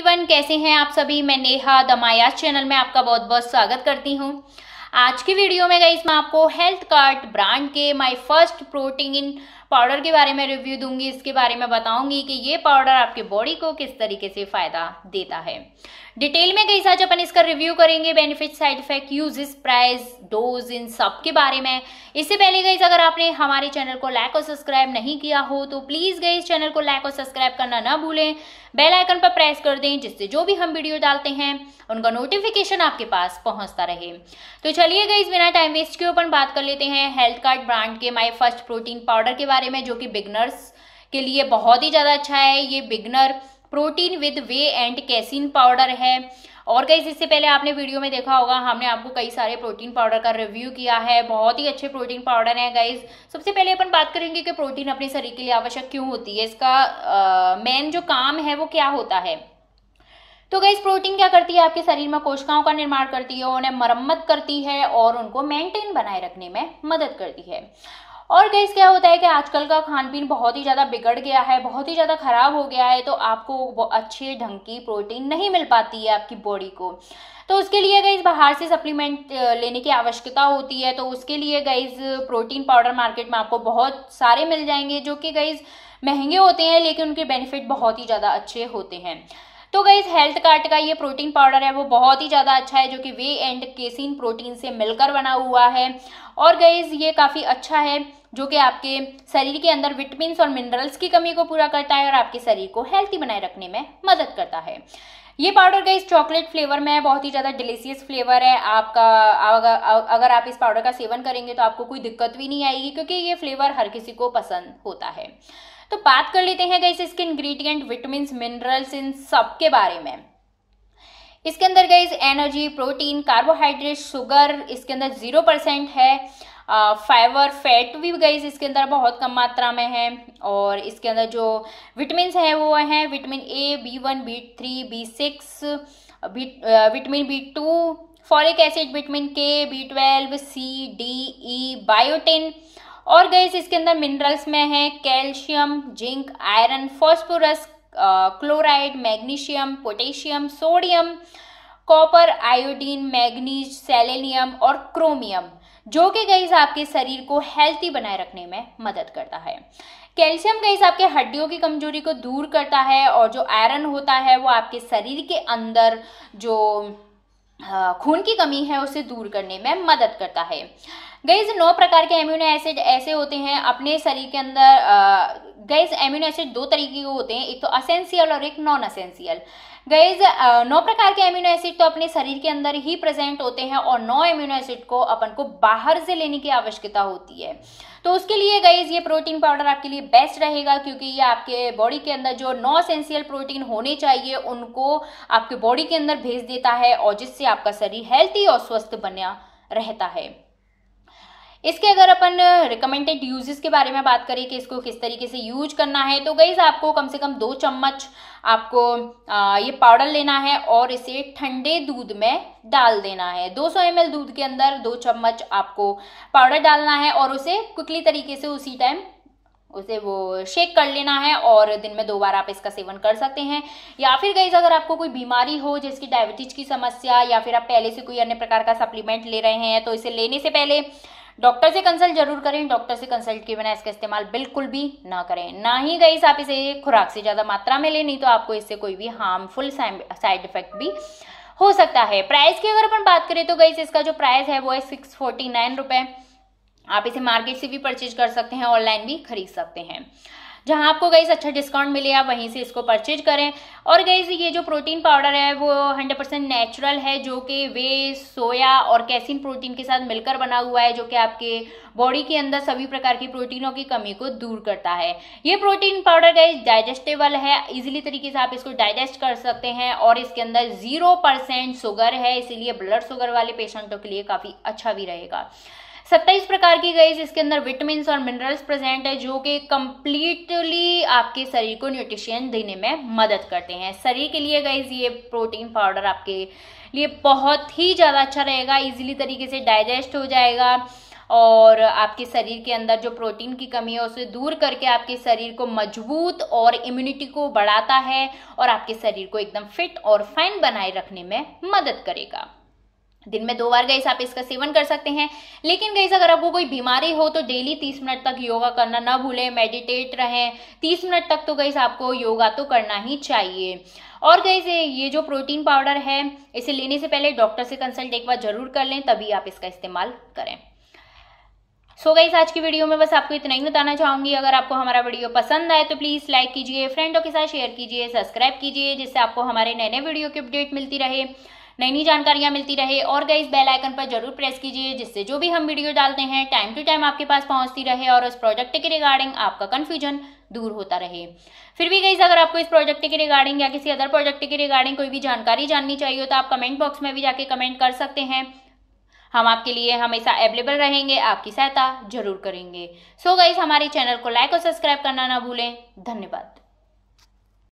everyone कैसे हैं आप सभी मैं नेहा दमायाज चैनल में आपका बहुत बहुत स्वागत करती हूं आज की वीडियो में गई मैं आपको हेल्थ कार्ट ब्रांड के माय फर्स्ट प्रोटीन पाउडर के बारे में रिव्यू दूंगी इसके बारे में बताऊंगी कि ये पाउडर आपके बॉडी को किस तरीके से फायदा देता है डिटेल में कई साथ अपन इसका रिव्यू करेंगे benefit side effect uses price dose इन सब के बारे में इससे पहले गई अगर आपने हमारे चैनल को लाइक और सब्सक्राइब नहीं किया हो तो प्लीज गई इस चैनल को लाइक और सब्सक्राइब करना ना भूलें बेल आइकन पर प्रेस कर दें जिससे जो भी हम वीडियो डालते हैं उनका नोटिफिकेशन आपके पास पहुंचता रहे तो चलिए गई बिना टाइम वेस्ट के ऊपर बात कर लेते हैं हेल्थ कार्ड ब्रांड के माई फर्स्ट प्रोटीन पाउडर के बारे बारे में जो कि बिगनर्स के लिए बहुत ही ज़्यादा अच्छा है ये beginner protein with whey and casein powder है और कई इससे पहले आपने वीडियो में देखा होगा हमने आपको कई सारे प्रोटीन पाउडर का रिव्यू किया है बहुत ही अच्छे प्रोटीन पाउडर हैं गाइज सबसे पहले अपन बात करेंगे कि प्रोटीन अपने शरीर के लिए आवश्यक क्यों होती है इसका मेन जो काम है वो क्या होता है तो गई प्रोटीन क्या करती है आपके शरीर में कोशिकाओं का निर्माण करती है उन्हें मरम्मत करती है और उनको मेंटेन बनाए रखने में मदद करती है और गैस क्या होता है कि आजकल का खान पीन बहुत ही ज़्यादा बिगड़ गया है बहुत ही ज़्यादा ख़राब हो गया है तो आपको अच्छे ढंग की प्रोटीन नहीं मिल पाती है आपकी बॉडी को तो उसके लिए गई बाहर से सप्लीमेंट लेने की आवश्यकता होती है तो उसके लिए गईज प्रोटीन पाउडर मार्केट में आपको बहुत सारे मिल जाएंगे जो कि गईज महंगे होते हैं लेकिन उनके बेनिफिट बहुत ही ज़्यादा अच्छे होते हैं तो गई हेल्थ कार्ट का ये प्रोटीन पाउडर है वो बहुत ही ज़्यादा अच्छा है जो कि वे एंड केसिन प्रोटीन से मिलकर बना हुआ है और गईज ये काफ़ी अच्छा है जो कि आपके शरीर के अंदर विटामिन और मिनरल्स की कमी को पूरा करता है और आपके शरीर को हेल्थी बनाए रखने में मदद करता है ये पाउडर का इस चॉकलेट फ्लेवर में बहुत ही ज़्यादा डिलीशियस फ्लेवर है आपका अगर आप इस पाउडर का सेवन करेंगे तो आपको कोई दिक्कत भी नहीं आएगी क्योंकि ये फ्लेवर हर किसी को पसंद होता है तो बात कर लेते हैं गई इसके इंग्रेडिएंट विटामिन मिनरल्स इन सब के बारे में इसके अंदर गई एनर्जी प्रोटीन कार्बोहाइड्रेट शुगर इसके अंदर जीरो परसेंट है फाइबर फैट भी गई इसके अंदर बहुत कम मात्रा में है और इसके अंदर जो विटामिन है वो हैं vitamin A B one B three B six vitamin B two folic acid vitamin K B twelve C D E biotin और गैस इसके अंदर मिनरल्स में है calcium zinc iron phosphorus chloride magnesium potassium sodium copper iodine manganese selenium और chromium जो कि guys आपके शरीर को हेल्थी बनाए रखने में मदद करता है कैल्शियम गईज आपके हड्डियों की कमजोरी को दूर करता है और जो आयरन होता है वो आपके शरीर के अंदर जो हाँ, खून की कमी है उसे दूर करने में मदद करता है गईज नौ प्रकार के एम्यूनो एसिड ऐसे होते हैं अपने शरीर के अंदर गैस एम्यूनो एसिड दो तरीके के होते हैं एक तो असेंशियल और एक नॉन असेंशियल गैज नौ प्रकार के एम्यूनो एसिड तो अपने शरीर के अंदर ही प्रेजेंट होते हैं और नौ एम्यूनो एसिड को अपन को बाहर से लेने की आवश्यकता होती है तो उसके लिए गैज ये प्रोटीन पाउडर आपके लिए बेस्ट रहेगा क्योंकि ये आपके बॉडी के अंदर जो नॉ असेंशियल प्रोटीन होने चाहिए उनको आपके बॉडी के अंदर भेज देता है और जिससे आपका शरीर हेल्थी और स्वस्थ बना रहता है इसके अगर अपन रिकमेंडेड यूजेस के बारे में बात करें कि इसको किस तरीके से यूज करना है तो गई आपको कम से कम दो चम्मच आपको ये पाउडर लेना है और इसे ठंडे दूध में डाल देना है 200 सौ दूध के अंदर दो चम्मच आपको पाउडर डालना है और उसे क्विकली तरीके से उसी टाइम उसे वो शेक कर लेना है और दिन में दो बार आप इसका सेवन कर सकते हैं या फिर गईज अगर आपको कोई बीमारी हो जैसे डायबिटीज की समस्या या फिर आप पहले से कोई अन्य प्रकार का सप्लीमेंट ले रहे हैं तो इसे लेने से पहले डॉक्टर से कंसल्ट जरूर करें डॉक्टर से कंसल्ट के बिना इसका इस्तेमाल बिल्कुल भी ना करें ना ही गई आप इसे खुराक से ज़्यादा मात्रा में लें नहीं तो आपको इससे कोई भी हार्मफुल साइड इफेक्ट भी हो सकता है प्राइस की अगर अपन बात करें तो गई इसका जो प्राइस है वो है सिक्स फोर्टी नाइन आप इसे मार्केट से भी परचेज कर सकते हैं ऑनलाइन भी खरीद सकते हैं जहां आपको गई अच्छा डिस्काउंट मिले आप वहीं से इसको परचेज करें और गई ये जो प्रोटीन पाउडर है वो 100% नेचुरल है जो कि वे सोया और कैसिन प्रोटीन के साथ मिलकर बना हुआ है जो कि आपके बॉडी के अंदर सभी प्रकार की प्रोटीनों की कमी को दूर करता है ये प्रोटीन पाउडर गई डाइजेस्टेबल है इजिली तरीके से आप इसको डाइजेस्ट कर सकते हैं और इसके अंदर जीरो परसेंट शुगर है इसीलिए ब्लड शुगर वाले पेशेंटों के लिए काफ़ी अच्छा भी रहेगा सत्ताईस प्रकार की गई इसके अंदर विटामिन और मिनरल्स प्रेजेंट है जो कि कंप्लीटली आपके शरीर को न्यूट्रिशन देने में मदद करते हैं शरीर के लिए गई ये प्रोटीन पाउडर आपके लिए बहुत ही ज़्यादा अच्छा रहेगा इजीली तरीके से डाइजेस्ट हो जाएगा और आपके शरीर के अंदर जो प्रोटीन की कमी है उसे दूर करके आपके शरीर को मजबूत और इम्यूनिटी को बढ़ाता है और आपके शरीर को एकदम फिट और फाइन बनाए रखने में मदद करेगा दिन में दो बार गैस आप इसका सेवन कर सकते हैं लेकिन गैस अगर आपको कोई बीमारी हो तो डेली तीस मिनट तक योगा करना ना भूलें मेडिटेट रहें तीस मिनट तक तो गैस आपको योगा तो करना ही चाहिए और गैस ये जो प्रोटीन पाउडर है इसे लेने से पहले डॉक्टर से कंसल्ट एक बार जरूर कर लें तभी आप इसका इस्तेमाल करें सो so गई आज की वीडियो में बस आपको इतना ही बताना चाहूंगी अगर आपको हमारा वीडियो पसंद आए तो प्लीज़ लाइक कीजिए फ्रेंडों के साथ शेयर कीजिए सब्सक्राइब कीजिए जिससे आपको हमारे नए नए वीडियो की अपडेट मिलती रहे नई नई जानकारियाँ मिलती रहे और गई बेल आइकन पर जरूर प्रेस कीजिए जिससे जो भी हम वीडियो डालते हैं टाइम टू टाइम आपके पास पहुँचती रहे और उस प्रोजेक्ट के रिगार्डिंग आपका कन्फ्यूजन दूर होता रहे फिर भी गई अगर आपको इस प्रोजेक्ट के रिगार्डिंग या किसी अदर प्रोजेक्ट के रिगार्डिंग कोई भी जानकारी जाननी चाहिए तो आप कमेंट बॉक्स में भी जाके कमेंट कर सकते हैं हम आपके लिए हमेशा अवेलेबल रहेंगे आपकी सहायता जरूर करेंगे सो so गाइज हमारे चैनल को लाइक और सब्सक्राइब करना ना भूलें धन्यवाद